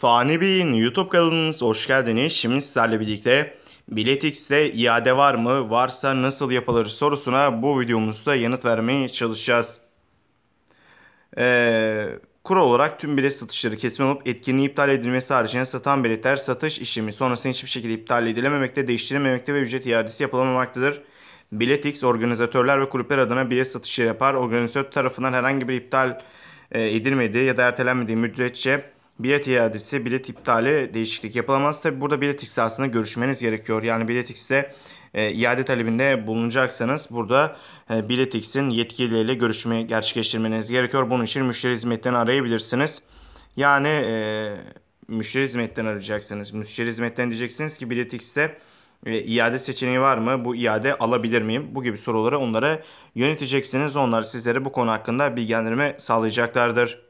Fani Bey'in YouTube kanalınız hoş geldiniz. Şimdi sizlerle birlikte Biletix'te iade var mı, varsa nasıl yapılır sorusuna bu videomuzda yanıt vermeye çalışacağız. Ee, kural olarak tüm bilet satışları kesin olup etkinliği iptal edilmesi haricinde satan biletler satış işlemi sonrasında hiçbir şekilde iptal edilememekte, değiştirilmemekte ve ücret iadesi yapılamamaktadır. Biletix organizatörler ve kulüpler adına bilet satışı yapar. Organizatör tarafından herhangi bir iptal e, edilmediği ya da ertelenmediği müddetçe bilet iadesi, bilet iptali değişiklik yapılamaz. Tabi burada bilet aslında görüşmeniz gerekiyor. Yani bilet ikste e, iade talebinde bulunacaksanız burada e, bilet iksin yetkilileriyle görüşme gerçekleştirmeniz gerekiyor. Bunun için müşteri hizmetlerini arayabilirsiniz. Yani e, müşteri hizmetlerini arayacaksınız. Müşteri hizmetlerini diyeceksiniz ki bilet ikste e, iade seçeneği var mı? Bu iade alabilir miyim? Bu gibi soruları onlara yöneteceksiniz. Onlar sizlere bu konu hakkında bilgilendirme sağlayacaklardır.